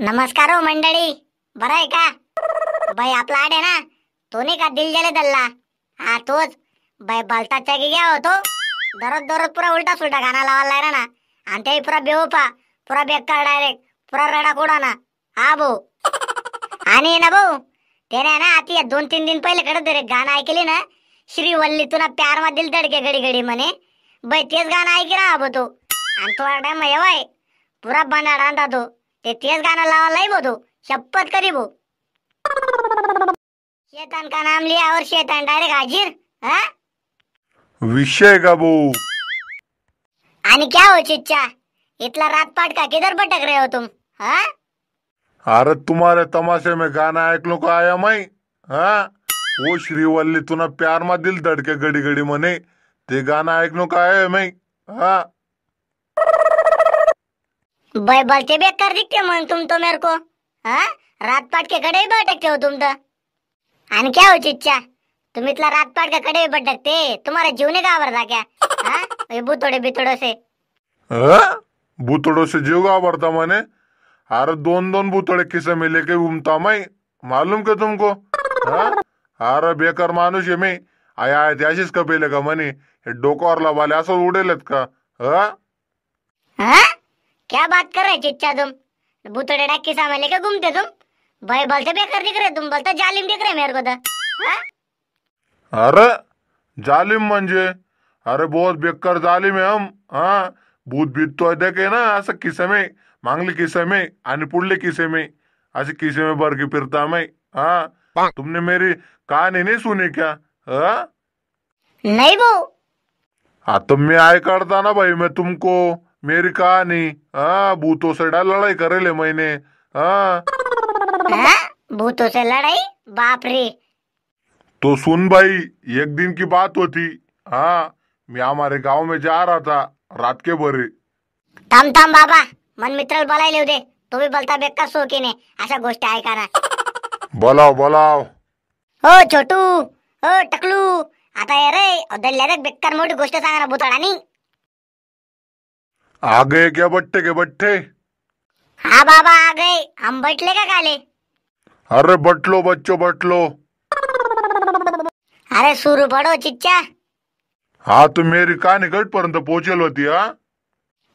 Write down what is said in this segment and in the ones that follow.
नमस्कार हो मंडळी बरं आहे का भाई आपला आड आहे ना तो नाही का दिल जले दल्ला हा तोच भाई बलता चाकी घ्या होतो दररोज दररोज पुरा उलटा सुलटा गाणं लावायला लागला ना आणि ते पुरा बेवपा पुरा बेकार डायरेक्ट पुरा रडा कोडा ना हा भाऊ आणि ना भाऊ त्याने ना आता दोन तीन दिन पहिले कडे तरी गाणं ऐकले ना श्री वल्ली तुला प्यार दिल तडके घडी घडी म्हणे बाई तेच गाणं ऐकी ना भाऊ तो आणि थोडा टाइम एवाय पुरा बनाडांडा तो ते तेच गाणं लावा लय बोधू शपथ करी बो शेतान का नाम लिया और शेतान डायरेक्ट हाजीर हा विषय का बो आणि क्या हो चिच्चा इतला रात पाट का किधर भटक रहे हो तुम हा अरे तुम्हारे तमाशे में गाना ऐकलो का आया मैं हा वो श्रीवल्ली तुना प्यार मा दिल धडके गडी गडी म्हणे ते गाणं ऐकलो का आया मैं हा बैबल ते बेकार दिखते मन तुम तो मेरे को रात पाट के कड़े बैठक हो तुम आणि क्या हो चिच्चा तुम्ही इथला रात पाट का कड़े भटकते तुम्हारा जीवने का आवरता क्या हा बुतोड़े बितोडोसे बुतोडोसे से जीव आवरता म्हणे अरे दोन दोन बुतोडे किसे मिले के उमता मै मालूम के तुमको अरे बेकार माणूस आहे मी आया त्याशीच कपेले का म्हणे हे डोकावरला वाले असं उडेलत का हा क्या बात कर रहे चिच्चा तुम भूतड़े डाके सामान लेके घूमते तुम भाई बोलते बेकार दिख रहे तुम बोलते जालिम दिख रहे मेरे को तो हाँ? अरे जालिम मंजे अरे बहुत बेकार जालिम है हम हाँ भूत भीत तो देखे ना ऐसे किसे में मांगले असं किसमे मागले किसे में ऐसे किसे में किसमे बरकी फिरता मैं हाँ तुमने मेरी कहानी नहीं सुनी क्या हा? नहीं बो हाँ तुम मैं आय करता ना भाई मैं तुमको મેરિકાની હા भूतो સેડા लढाई करेले मैने हा भूतोसे से लड़ाई बाप रे तो सुन भाई एक दिन की बात होती हा मैं हमारे गाव में जा रहा था रात के बरे थाम थाम बाबा मन मित्राला बोलाय येऊ दे तो भी बोलता की नाही अशा गोष्टी ऐकाना बोलाव बोलाव हो छोटू हो टकलू आता ये रे अवदल्या रे बेकार मोठी गोष्ट सांगा ना भूताडानी आ गए क्या बट्टे के बट्टे हाँ बाबा आ गए हम बटले का काले अरे बट हाँ, तो लो बच्चों अरे सुरू पडो चिच्चा हा तुम्ही मेरी का निकटपर्यंत पोहोचेल होती हा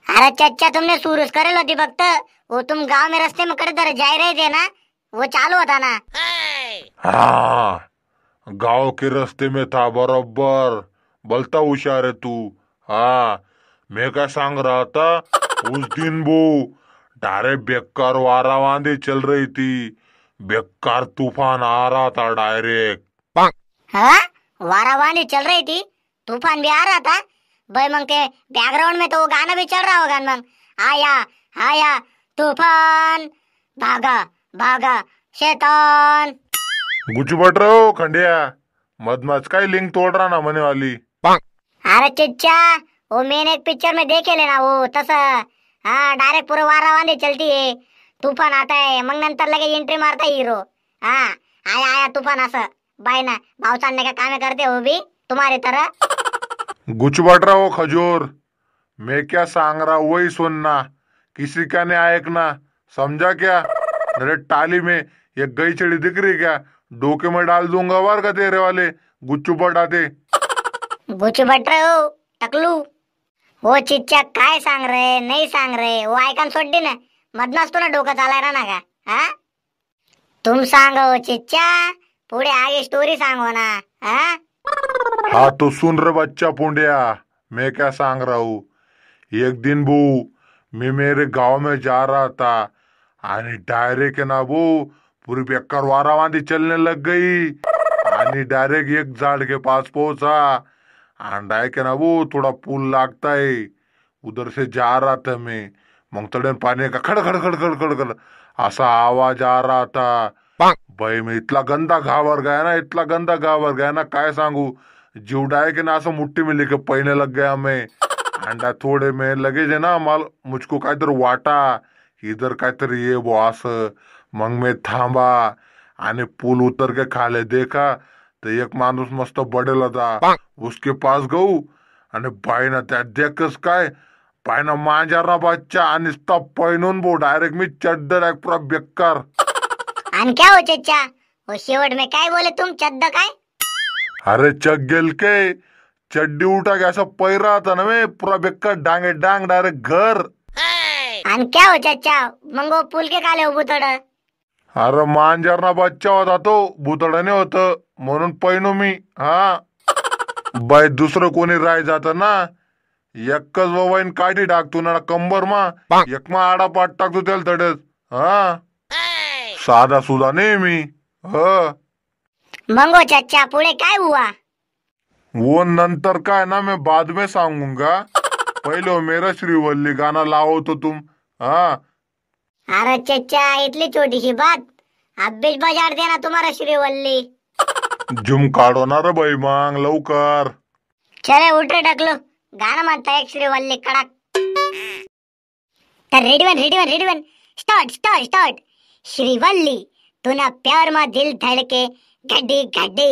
अरे चच्चा तुमने सूरज करेल होती फक्त वो तुम गांव में रस्ते में कड़े जा रहे थे ना वो चालू होता ना हाँ गांव के रस्ते में था बरोबर बलता हुशार है तू हाँ मैं क्या सांग रहा था उस दिन वो डायरे बेकार वारा वांदी चल रही थी बेकार तूफान आ रहा था डायरेक्ट हाँ? वारा वांदी चल रही थी तूफान भी आ रहा था भाई मंग के बैकग्राउंड में तो वो गाना भी चल रहा होगा मंग आया आया तूफान भागा भागा शैतान गुजू बट रहो खंडिया मधमाच काय लिंक तोड़ रहा ना मने वाली अरे चिच्चा वो मैंने एक पिक्चर में देखे लेना वो तस हाँ डायरेक्ट पूरे वारा वाली चलती है तूफान आता है मग नंतर लगे एंट्री मारता है हीरो हाँ आया आया तूफान असं बाय ना भाव चालने का काम करते हो भी तुम्हारी तरह गुच बढ़ रहा हो खजूर मैं क्या सांग रहा हूँ वही सुनना किसी का ने ना समझा क्या अरे टाली में ये गई चढ़ी दिख रही क्या डोके में डाल दूंगा वार का तेरे वाले गुच्चू बटाते गुच्चू बट रहे हो टकलू ओ हो, चिच्चा काय सांग रे नाही सांग रे हो ऐकान सोडली ना मधनाच तुला डोकं चालायला ना का हा तुम सांग ओ चिच्चा पुढे आगे स्टोरी सांगो ना हा हा तू सुन रे बच्चा पुंड्या मी काय सांग राहू एक दिन भू मी मेरे गाव में जा रहा था आणि डायरेक्ट ना भू पूरी बेकार वारा वांदी चलने लग गई आणि डायरेक्ट एक झाड़ के पास पोचा आहे के ना वो थोड़ा पूल लागताय उदर उधर से जा रहा था मग मंगतड़े पानी का खड़ खड़ खड़ खड़ खड़ खड़ असा आवाज आ रहा था भाई इतला गंदा घावर गया ना इतला गंदा घावर गया ना काय सांगू जीवडाय की ना असं मुठ्ठी में लेके पहिले लग गया मैं अंडा थोड़े में लगे आहे ना माल मुझको काहीतरी वाटा इधर काहीतरी ये बो असं मग मी थांबा आणि पूल उतर के खाले देखा तर एक माणूस मस्त बडेला जा उसके पास गहू आणि बायना त्या देखस काय बायना रा बच्चा आणि पैनून बो डायरेक्ट मी चड्ड डायरेक्ट पुरा बेकार आणि हो हो, काय हो चच्चा शेवट में काय बोले तुम चड्ड काय अरे चक गेल के चड्डी उठा के असं पैरा होता ना मे पुरा बेकार डांगे डांग डायरेक्ट घर आणि काय हो चच्चा मग पुलके के काले उभूतड हो तड अरे मांजरना बच्चा होता तो भूतड नाही होतं म्हणून पैनो मी हा बाय दुसरं कोणी राय जात ना एकच बाबाईन काठी टाकतो ना कंबर मा एक मा आडा पाट टाकतो त्याला तडेच हा साधा सुधा नाही मी ह चच्चा पुढे काय हुआ वो नंतर काय ना मी बाद में का पहिलं मेरा श्रीवल्ली गाना लावतो तुम हा अरे चच्चा इतली छोटीशी बात अभ्यास बाजार बजाड़ देना तुम्हारा श्रीवल्ली झुम काढो ना रे बाई मग लवकर चले उठ रे टाकलो गाणं म्हणता एक श्री वल्ली कडक तर ready one ready one start start start Srivalli तुना प्यार मा दिल धड़के गड्डी गड्डी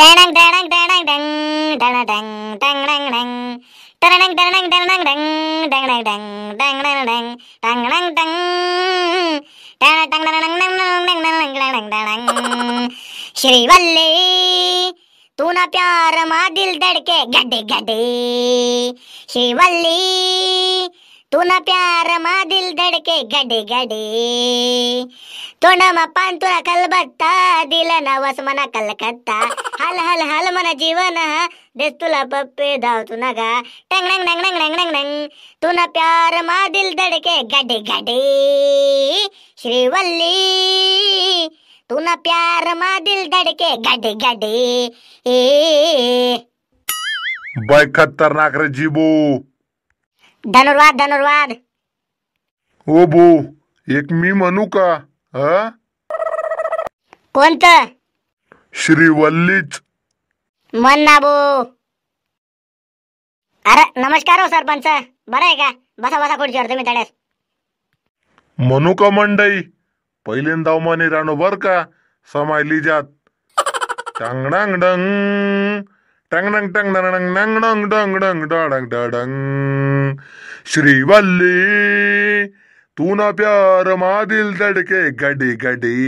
टैंग टैंग डंग टैंग डंग टैंग टैंग टैंग டங் டங் டங் டங் டங் டங் டங் டங் டங் டங் டங் டங் டங் டங் श्री वल्ले तू ना प्यार मा दिल धड़के गड्ढे गड्ढे श्री वल्ली तू ना प्यार मा दिल धडके गडे गडे ना मा पान तुला कलबत्ता दिल ना वस मना कलकत्ता हल हल हल मना जीवन देस तुला पप्पे धाव ना गा टंग नंग नंग नंग नंग नंग नंग तू ना प्यार मा दिल धडके गडे गडे श्रीवल्ली तू ना प्यार मा दिल धडके गडे गडे ए बाय खतरनाक रे जीबू धनुर्वाद धनुर्वाद ओ बो हो एक मी म्हणू का हा श्री श्रीवल्लीच मन ना बो अरे नमस्कार हो सरपंच बरं आहे का बसा बसा खुर्चीवर तुम्ही तड्यास म्हणू का मंडई पहिल्यांदा मने राणो बर का समायली जात टंग डंग डंग टंग डंग टंग डंग डंग डंग डंग डंग डंग डंग श्रीवल्ली तू ना प्यार मादिल दडके गडी गडी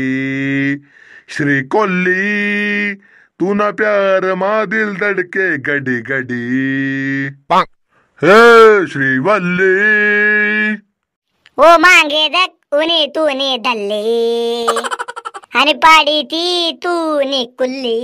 श्री कोल्ली तू ना प्यार मादिल दडके गडी गडी हे श्रीवल्ली ओ मांगे दक उनी तूने दल्ली आणि पाडी ती तूने कुल्ली